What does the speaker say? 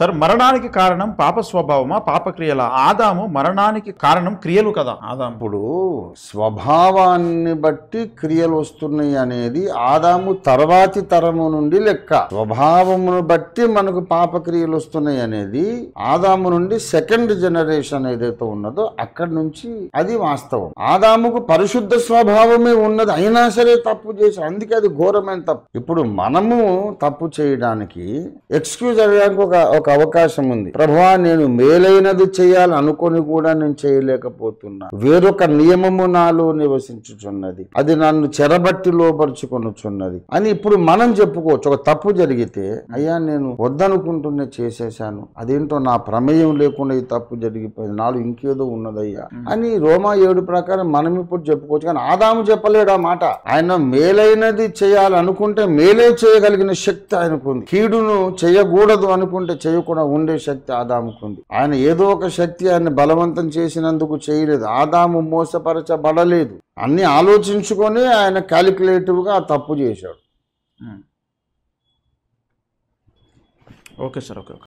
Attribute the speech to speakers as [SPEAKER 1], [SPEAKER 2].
[SPEAKER 1] సరే మరణానికి కారణం పాప స్వభావమా పాపక్రియల ఆదాము మరణానికి కారణం క్రియలు కదా ఆదాము ఇప్పుడు స్వభావాన్ని బట్టి క్రియలు వస్తున్నాయి అనేది ఆదాము తర్వాతి తరము నుండి లెక్క స్వభావమును బట్టి మనకు పాపక్రియలు వస్తున్నాయి అనేది ఆదాము నుండి సెకండ్ జనరేషన్ ఏదైతే ఉన్నదో అక్కడి నుంచి అది వాస్తవం ఆదాముకు పరిశుద్ధ స్వభావమే ఉన్నది అయినా సరే తప్పు చేసి అందుకే అది ఘోరమైన తప్పు ఇప్పుడు మనము తప్పు చేయడానికి ఎక్స్క్యూజ్ అయ్యడానికి ఒక ఒక అవకాశం ఉంది ప్రభా నేను మేలైనది చేయాలని అనుకుని కూడా నేను చేయలేకపోతున్నా వేరొక నియమము నాలో నివసించుచున్నది అది నన్ను చెరబట్టి లోపరుచుకొనుచున్నది అని ఇప్పుడు మనం చెప్పుకోవచ్చు ఒక తప్పు జరిగితే అయ్యా నేను వద్దనుకుంటూనే చేసేసాను అదేంటో నా ప్రమేయం లేకుండా ఈ తప్పు జరిగిపోయింది నాలుగు ఇంకేదో ఉన్నదయ్యా అని రోమా ఏడు ప్రకారం మనం ఇప్పుడు చెప్పుకోవచ్చు కానీ ఆదాము చెప్పలేడు ఆ మాట ఆయన మేలైనది చేయాలనుకుంటే మేలే చేయగలిగిన శక్తి ఆయనకుంది కీడును చేయకూడదు అనుకుంటే చేయకుండా ఉండే శక్తి ఆదాముకుంది ఆయన ఏదో ఒక శక్తి ఆయన బలవంతం చేసినందుకు చేయలేదు ఆదాము మోసపరచబడలేదు అన్ని ఆలోచించుకొని ఆయన క్యాలిక్యులేటివ్గా తప్పు చేశాడు ఓకే సార్ ఓకే